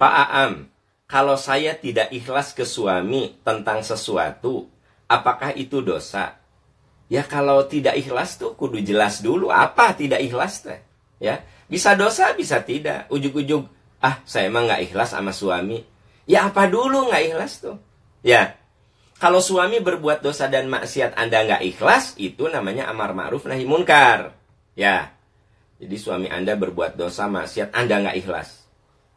Pak Aam, kalau saya tidak ikhlas ke suami tentang sesuatu, apakah itu dosa? Ya kalau tidak ikhlas tuh kudu jelas dulu apa tidak ikhlas teh. Ya, bisa dosa bisa tidak. Ujuk-ujuk, ah saya emang nggak ikhlas sama suami. Ya apa dulu nggak ikhlas tuh? Ya, kalau suami berbuat dosa dan maksiat Anda nggak ikhlas, itu namanya amar ma'ruf nahi munkar. Ya, jadi suami Anda berbuat dosa maksiat Anda nggak ikhlas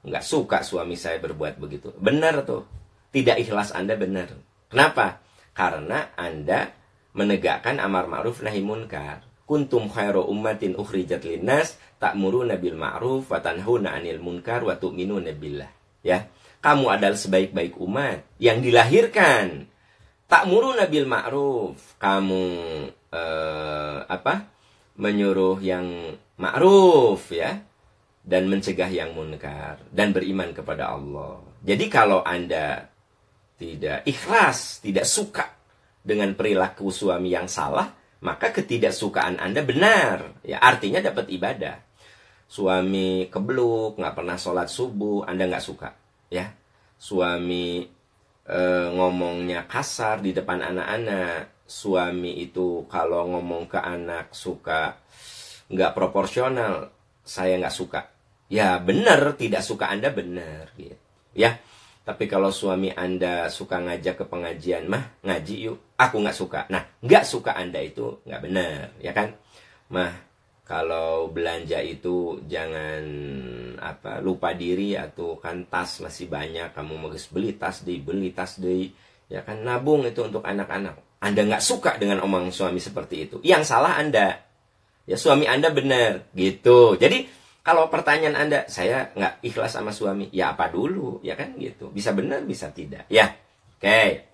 nggak suka suami saya berbuat begitu. Benar tuh. Tidak ikhlas Anda benar. Kenapa? Karena Anda menegakkan amar ma'ruf nahi munkar. Kuntum khairu ummatin ukhrijat linnas ta'muruna nabil ma'ruf wa tanhauna 'anil munkar wa tu'minuna billah. Ya. Kamu adalah sebaik-baik umat yang dilahirkan ta'muruna nabil ma'ruf. Kamu eh, apa? menyuruh yang ma'ruf ya dan mencegah yang munkar dan beriman kepada Allah. Jadi kalau Anda tidak ikhlas, tidak suka dengan perilaku suami yang salah, maka ketidaksukaan Anda benar. Ya, artinya dapat ibadah. Suami kebluk, nggak pernah sholat subuh, Anda nggak suka. Ya, suami e, ngomongnya kasar di depan anak-anak, suami itu kalau ngomong ke anak suka nggak proporsional, saya nggak suka ya benar tidak suka Anda benar gitu. Ya. Tapi kalau suami Anda suka ngajak ke pengajian, mah ngaji yuk. Aku nggak suka. Nah, nggak suka Anda itu nggak benar, ya kan? Mah, kalau belanja itu jangan apa lupa diri atau kan tas masih banyak kamu mau beli tas di beli tas di ya kan nabung itu untuk anak-anak anda nggak suka dengan omong suami seperti itu yang salah anda ya suami anda benar gitu jadi kalau pertanyaan Anda, saya nggak ikhlas sama suami, ya apa dulu, ya kan gitu. Bisa benar, bisa tidak. Ya, oke. Okay.